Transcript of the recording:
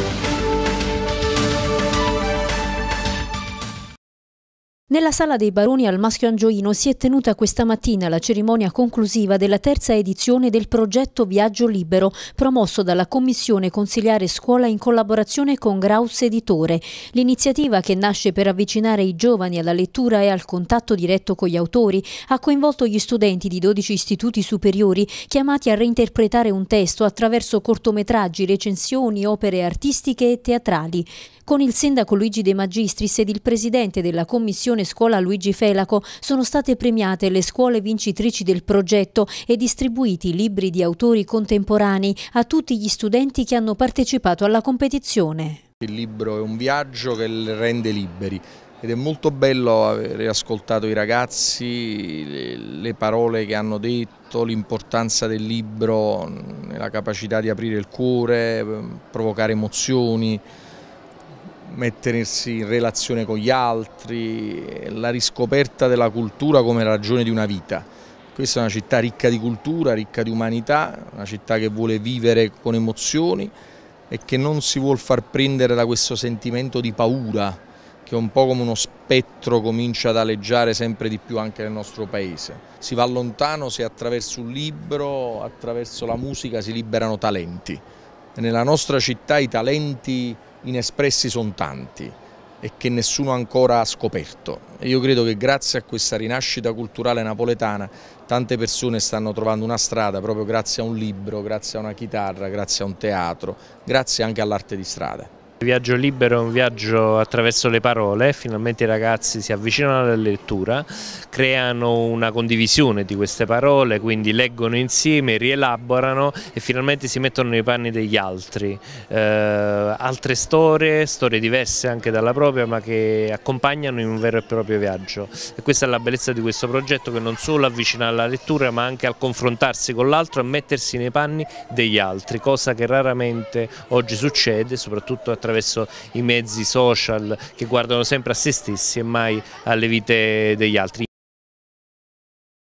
Thank you. Nella sala dei baroni al Maschio Angioino si è tenuta questa mattina la cerimonia conclusiva della terza edizione del progetto Viaggio Libero, promosso dalla Commissione Consigliare Scuola in collaborazione con Graus Editore. L'iniziativa che nasce per avvicinare i giovani alla lettura e al contatto diretto con gli autori ha coinvolto gli studenti di 12 istituti superiori chiamati a reinterpretare un testo attraverso cortometraggi, recensioni, opere artistiche e teatrali. Con il sindaco Luigi De Magistris ed il presidente della Commissione Fondazione Scuola Luigi Felaco sono state premiate le scuole vincitrici del progetto e distribuiti libri di autori contemporanei a tutti gli studenti che hanno partecipato alla competizione. Il libro è un viaggio che rende liberi ed è molto bello aver ascoltato i ragazzi, le parole che hanno detto, l'importanza del libro, la capacità di aprire il cuore, ehm, provocare emozioni mettersi in relazione con gli altri, la riscoperta della cultura come ragione di una vita. Questa è una città ricca di cultura, ricca di umanità, una città che vuole vivere con emozioni e che non si vuol far prendere da questo sentimento di paura che un po' come uno spettro comincia ad aleggiare sempre di più anche nel nostro paese. Si va lontano se attraverso un libro, attraverso la musica si liberano talenti. E nella nostra città i talenti inespressi sono tanti e che nessuno ancora ha scoperto. io credo che grazie a questa rinascita culturale napoletana tante persone stanno trovando una strada proprio grazie a un libro, grazie a una chitarra, grazie a un teatro, grazie anche all'arte di strada. Il viaggio libero è un viaggio attraverso le parole, finalmente i ragazzi si avvicinano alla lettura, creano una condivisione di queste parole, quindi leggono insieme, rielaborano e finalmente si mettono nei panni degli altri. Eh, altre storie, storie diverse anche dalla propria ma che accompagnano in un vero e proprio viaggio e questa è la bellezza di questo progetto che non solo avvicina alla lettura ma anche al confrontarsi con l'altro e mettersi nei panni degli altri, cosa che raramente oggi succede soprattutto attraverso attraverso i mezzi social che guardano sempre a se stessi e mai alle vite degli altri.